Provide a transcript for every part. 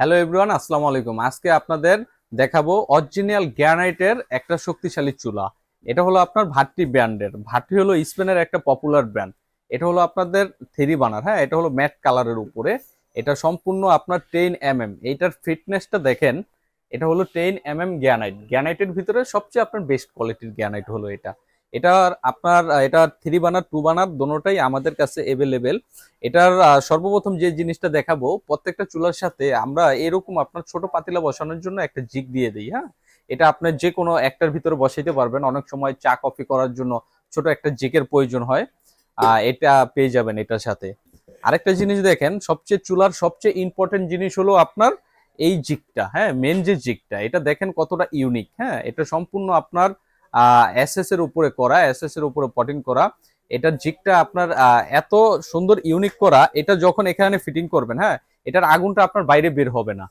hello everyone আসসালামু আলাইকুম আজকে আপনাদের দেখাবো অরিজিনাল গ্রানাইটের একটা শক্তিশালী চুলা এটা হলো আপনার ভাটি ব্র্যান্ডের ভাটি হলো স্পেনের একটা পপুলার ব্র্যান্ড এটা হলো আপনাদের থ্রি বানার হ্যাঁ এটা হলো ম্যাট কালারের উপরে এটা সম্পূর্ণ আপনার টেন এম এম এইটার ফিটনেসটা দেখেন এটা হলো টেন এম এম গ্রানাইট গ্রানাইটের ভিতরে সবচেয়ে আপনার বেস্ট কোয়ালিটির গ্রানাইট হলো এটা এটার আপনার এটা থ্রি বানার টু বানার দোনোটাই আমাদের কাছে অ্যাভেলেবেল এটার সর্বপ্রথম যে জিনিসটা দেখাবো প্রত্যেকটা চুলার সাথে আমরা এরকম আপনার ছোট পাতিলা বসানোর জন্য একটা জিগ দিয়ে দিই হ্যাঁ এটা আপনার যে কোনো একটার ভিতরে বসাইতে পারবেন অনেক সময় চা কফি করার জন্য ছোট একটা জিকের প্রয়োজন হয় এটা পেয়ে যাবেন এটার সাথে আরেকটা জিনিস দেখেন সবচেয়ে চুলার সবচেয়ে ইম্পর্টেন্ট জিনিস হলো আপনার এই জিকটা হ্যাঁ মেন যে জিকটা এটা দেখেন কতটা ইউনিক হ্যাঁ এটা সম্পূর্ণ আপনার এসএস এর উপরে করা এসএস এর উপরে পটিং করা এটার জিকটা আপনার এত সুন্দর ইউনিক করা এটা যখন এখানে ফিটিং করবেন হ্যাঁ এটার আগুনটা আপনার বাইরে বের হবে না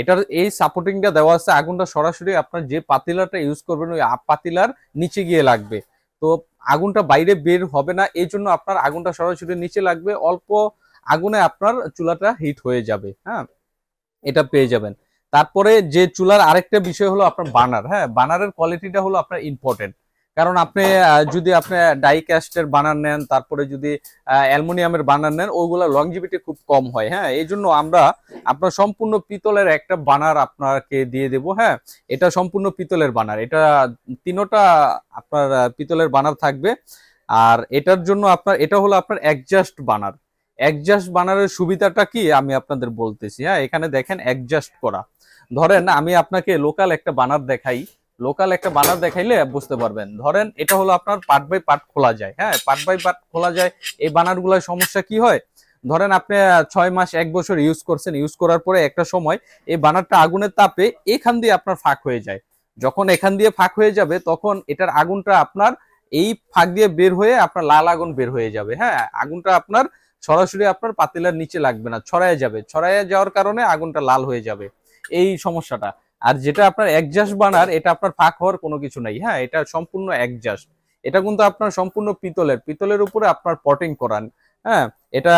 এটার এই সাপোর্টিংটা দেওয়া আছে আগুনটা সরাসরি আপনার যে পাতিলাটা ইউজ করবেন ওই পাতিলার নিচে গিয়ে লাগবে তো আগুনটা বাইরে বের হবে না এই জন্য আপনার আগুনটা সরাসরি নিচে লাগবে অল্প আগুনে আপনার চুলাটা হিট হয়ে যাবে হ্যাঁ এটা পেয়ে যাবেন তারপরে যে চুলার আরেকটা বিষয় হলো আপনার বানার হ্যাঁ বানারের কোয়ালিটিটা হলো আপনার ইম্পর্টেন্ট কারণ আপনি যদি আপনি ডাইক্যাস্টের বানার নেন তারপরে যদি অ্যালমোনিয়ামের বানার নেন ওগুলো লংজিভিটি খুব কম হয় হ্যাঁ এই জন্য আমরা আপনার সম্পূর্ণ পিতলের একটা বানার আপনাকে দিয়ে দেব হ্যাঁ এটা সম্পূর্ণ পিতলের বানার এটা তিনোটা আপনার পিতলের বানার থাকবে আর এটার জন্য আপনার এটা হলো আপনার অ্যাডজাস্ট বানার অ্যাডজাস্ট বানারের সুবিধাটা কি আমি আপনাদের বলতেছি হ্যাঁ এখানে দেখেন অ্যাডজাস্ট করা ধরেন আমি আপনাকে লোকাল একটা বানার দেখাই লোকাল একটা বানার দেখাইলে বুঝতে পারবেন ধরেন এটা হলো আপনার পার্ট বাই পার্ট খোলা যায় হ্যাঁ পার্ট বাই পার্ট খোলা যায় এই বানারগুলোর সমস্যা কি হয় ধরেন আপনি ছয় মাস এক বছর ইউজ করছেন ইউজ করার পরে একটা সময় এই বানারটা আগুনের তাপে এখান দিয়ে আপনার ফাঁক হয়ে যায় যখন এখান দিয়ে ফাঁক হয়ে যাবে তখন এটার আগুনটা আপনার এই ফাঁক দিয়ে বের হয়ে আপনার লাল আগুন বের হয়ে যাবে হ্যাঁ আগুনটা আপনার সরাসরি আপনার পাতিলার নিচে লাগবে না ছড়ায় যাবে ছড়ায় যাওয়ার কারণে আগুনটা লাল হয়ে যাবে এই সমস্যাটা আর যেটা আপনার একজাস্ট বানার এটা আপনার ফাঁক হওয়ার কোনো কিছু নাই হ্যাঁ এটা সম্পূর্ণ একজাস্ট এটা কিন্তু আপনার সম্পূর্ণ পিতলের পিতলের উপরে আপনার পটিং করান হ্যাঁ এটা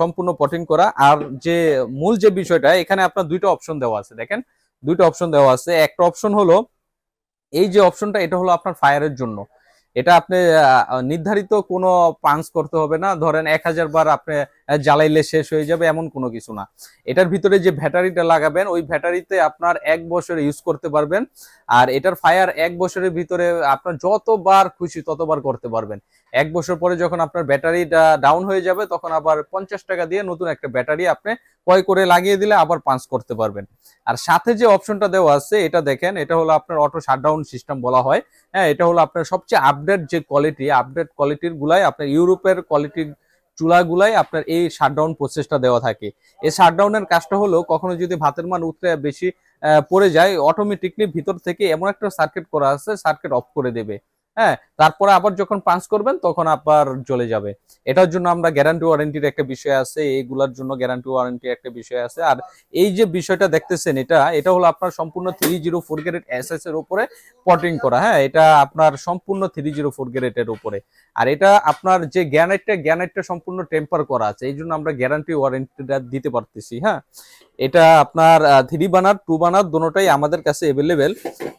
সম্পূর্ণ পটিং করা আর যে মূল যে বিষয়টা এখানে আপনার দুইটা অপশন দেওয়া আছে দেখেন দুইটা অপশন দেওয়া আছে একটা অপশন হলো এই যে অপশনটা এটা হলো আপনার ফায়ারের জন্য এটা আপনি নির্ধারিত কোনো পাঞ্চ করতে হবে না ধরেন এক হাজার বার আপনি হ্যাঁ, জ্বালাইলে শেষ হয়ে যাবে এমন কোনো কিছু না এটার ভিতরে যে ব্যাটারিটা লাগাবেন ওই ব্যাটারিতে আপনার এক বছর ইউজ করতে পারবেন আর এটার ফায়ার এক বছরের ভিতরে আপনার যতবার খুশি ততবার করতে পারবেন এক বছর পরে যখন আপনার ব্যাটারিটা ডাউন হয়ে যাবে তখন আবার পঞ্চাশ টাকা দিয়ে নতুন একটা ব্যাটারি আপনি ক্রয় করে লাগিয়ে দিলে আবার পাঞ্চ করতে পারবেন আর সাথে যে অপশনটা দেওয়া আছে এটা দেখেন এটা হলো আপনার অটো শাটডাউন সিস্টেম বলা হয় হ্যাঁ এটা হলো আপনার সবচেয়ে আপডেট যে কোয়ালিটি আপডেট কোয়ালিটির গুলাই আপনার ইউরোপের কোয়ালিটির চুলাগুলায় আপনার এই শাটডাউন প্রসেসটা দেওয়া থাকে এই শাটডাউনের কাজটা হলো কখনো যদি ভাতের মান উঠতে বেশি পড়ে যায় অটোমেটিকলি ভিতর থেকে এমন একটা সার্কিট করা আছে সার্কিট অফ করে দেবে হ্যাঁ তারপরে আবার যখন পাঞ্চ করবেন তখন আবার জ্বলে যাবে এটার জন্য আমরা গ্যারান্টি ওয়ারেন্টির একটা বিষয় আছে এইগুলার জন্য গ্যারান্টি ওয়ারেন্টি একটা বিষয় আছে আর এই যে বিষয়টা দেখতেছেন এটা এটা হলো আপনার সম্পূর্ণ three zero four grade S S এর উপরে পটিং করা হ্যাঁ এটা আপনার সম্পূর্ণ থ্রি জিরো ফোর গ্রেডের উপরে আর এটা আপনার যে গ্যানাইটটা গ্যানাইটটা সম্পূর্ণ টেম্পার করা আছে এই জন্য আমরা গ্যারান্টি ওয়ারেন্টিটা দিতে পারতেছি হ্যাঁ এটা আপনার থ্রি বানার টু বানার দুটোটাই আমাদের কাছে অ্যাভেলেবেল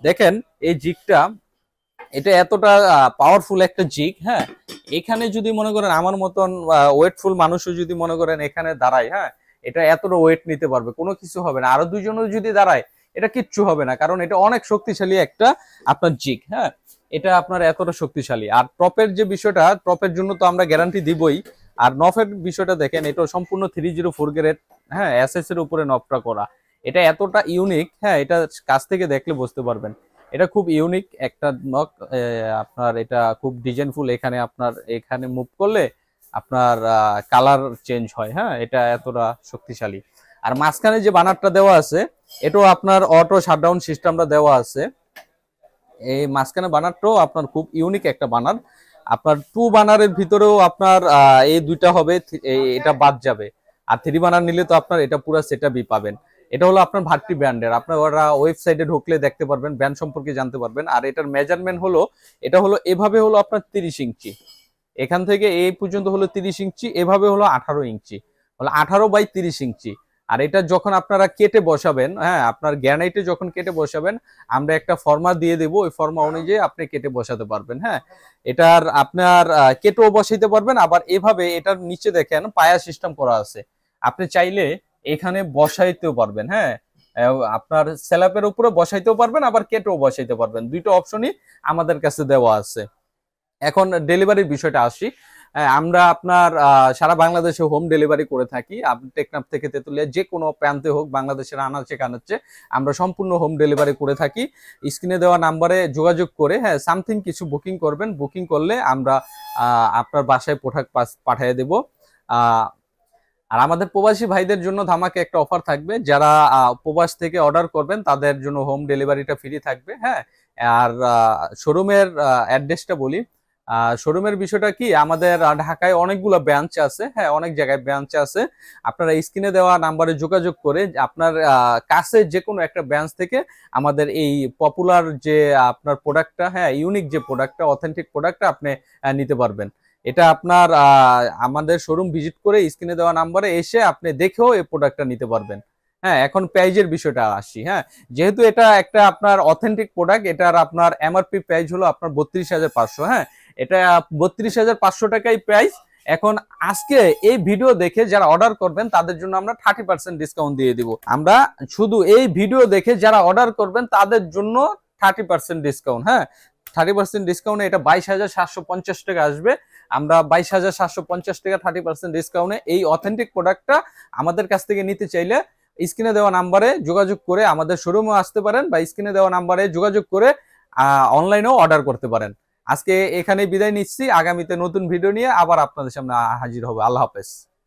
দেখেন এই জিগটা এটা এতটা পাওয়ারফুল একটা জিগ হ্যাঁ এখানে যদি মনে করেন আমার মতন ওয়েটফুল মানুষও যদি মনে করেন এখানে দাঁড়ায় হ্যাঁ এটা এতটা ওয়েট নিতে পারবে কোনো কিছু হবে না আরো দুজনও যদি দাঁড়ায় এটা কিচ্ছু হবে না কারণ এটা অনেক শক্তিশালী একটা আপনার জিগ হ্যাঁ এটা আপনার এতটা শক্তিশালী আর টপের যে বিষয়টা টপের জন্য তো আমরা গ্যারান্টি দিবই আর নফের বিষয়টা দেখেন এটা সম্পূর্ণ থ্রি জিরো ফোর গ্রেড হ্যাঁ এস এর উপরে নফটা করা এটা এতটা ইউনিক হ্যাঁ এটা কাছ থেকে দেখলে বুঝতে পারবেন এটা খুব ইউনিক একটা নক আপনার এটা খুব ডিজাইনফুল এখানে আপনার এখানে মুভ করলে আপনার কালার চেঞ্জ হয় হ্যাঁ এটা এতটা শক্তিশালী আর মাঝখানে যে বানারটা দেওয়া আছে এটাও আপনার অটো শাটডাউন সিস্টেমটা দেওয়া আছে এই মাঝখানে বানারটাও আপনার খুব ইউনিক একটা বানার আপনার টু বানারের ভিতরেও আপনার এই দুইটা হবে এটা বাদ যাবে আর থ্রি বানার নিলে তো আপনার এটা পুরো সেটআপই পাবেন এটা হলো আপনার ভাট্টি ব্র্যান্ডের আপনারা ওয়েবসাইটে ঢুকলে দেখতে পারবেন ব্র্যান্ড সম্পর্কে জানতে পারবেন আর এটার মেজারমেন্ট হলো এটা হলো এভাবে হলো আপনার তিরিশ ইঞ্চি এখান থেকে এই পর্যন্ত হলো তিরিশ ইঞ্চি এভাবে হলো আঠারো ইঞ্চি হলো আঠারো বাই তিরিশ ইঞ্চি আর এটা যখন আপনারা কেটে বসাবেন হ্যাঁ আপনার গ্যানাইটে যখন কেটে বসাবেন আমরা একটা ফর্মা দিয়ে দেবো ওই ফর্মা অনুযায়ী আপনি কেটে বসাতে পারবেন হ্যাঁ এটার আপনার কেটেও বসাইতে পারবেন আবার এভাবে এটার নিচে দেখেন পায়া সিস্টেম করা আছে আপনি চাইলে এখানে বসাইতেও পারবেন হ্যাঁ আপনার স্ল্যাপের উপরে বসাইতেও পারবেন আবার কেটেও বসাইতে পারবেন দুইটা অপশনই আমাদের কাছে দেওয়া আছে এখন ডেলিভারির বিষয়টা আসি আমরা আপনার সারা বাংলাদেশে হোম ডেলিভারি করে থাকি আপনি টেকনাফ থেকে তেতুলিয়া যে কোনো প্রান্তে হোক বাংলাদেশের আনাচে কানাচ্ছে আমরা সম্পূর্ণ হোম ডেলিভারি করে থাকি স্ক্রিনে দেওয়া নাম্বারে যোগাযোগ করে হ্যাঁ সামথিং কিছু বুকিং করবেন বুকিং করলে আমরা আপনার বাসায় পোঠাক পাঠিয়ে দেব আর আমাদের প্রবাসী ভাইদের জন্য ধামাকে একটা অফার থাকবে যারা প্রবাস থেকে অর্ডার করবেন তাদের জন্য হোম ডেলিভারিটা ফ্রি থাকবে হ্যাঁ আর শোরুমের অ্যাড্রেসটা বলি শোরুমের বিষয়টা কি আমাদের ঢাকায় অনেকগুলো ব্রাঞ্চ আছে হ্যাঁ অনেক জায়গায় ব্রাঞ্চ আছে আপনারা স্ক্রিনে দেওয়া নাম্বারে যোগাযোগ করে আপনার কাছে যে কোনো একটা ব্রাঞ্চ থেকে আমাদের এই পপুলার যে আপনার প্রোডাক্টটা হ্যাঁ ইউনিক যে প্রোডাক্টটা অথেন্টিক প্রোডাক্টটা আপনি নিতে পারবেন এটা আপনার আমাদের শোরুম ভিজিট করে স্ক্রিনে দেওয়া নাম্বারে এসে আপনি দেখেও এই প্রোডাক্টটা নিতে পারবেন হ্যাঁ এখন প্রাইজের বিষয়টা আসি হ্যাঁ যেহেতু এটা একটা আপনার অথেন্টিক প্রোডাক্ট এটার আপনার এমআরপি প্রাইজ হলো আপনার বত্রিশ হাজার পাঁচশো হ্যাঁ এটা বত্রিশ হাজার পাঁচশো টাকাই প্রাইস এখন আজকে এই ভিডিও দেখে যারা অর্ডার করবেন তাদের জন্য আমরা থার্টি পার্সেন্ট ডিসকাউন্ট দিয়ে দিব আমরা শুধু এই ভিডিও দেখে যারা অর্ডার করবেন তাদের জন্য থার্টি পার্সেন্ট ডিসকাউন্ট হ্যাঁ থার্টি পার্সেন্ট ডিসকাউন্টে এটা বাইশ হাজার সাতশো পঞ্চাশ টাকা আসবে আমরা বাইশ হাজার সাতশো পঞ্চাশ টাকা থার্টি পার্সেন্ট ডিসকাউন্টে এই অথেন্টিক প্রোডাক্টটা আমাদের কাছ থেকে নিতে চাইলে স্ক্রিনে দেওয়া নাম্বারে যোগাযোগ করে আমাদের শোরুমে আসতে পারেন বা স্ক্রিনে দেওয়া নাম্বারে যোগাযোগ করে অনলাইনেও অর্ডার করতে পারেন আজকে এখানে বিদায় নিচ্ছি আগামীতে নতুন ভিডিও নিয়ে আবার আপনাদের সামনে হাজির হবে আল্লাহ হাফেজ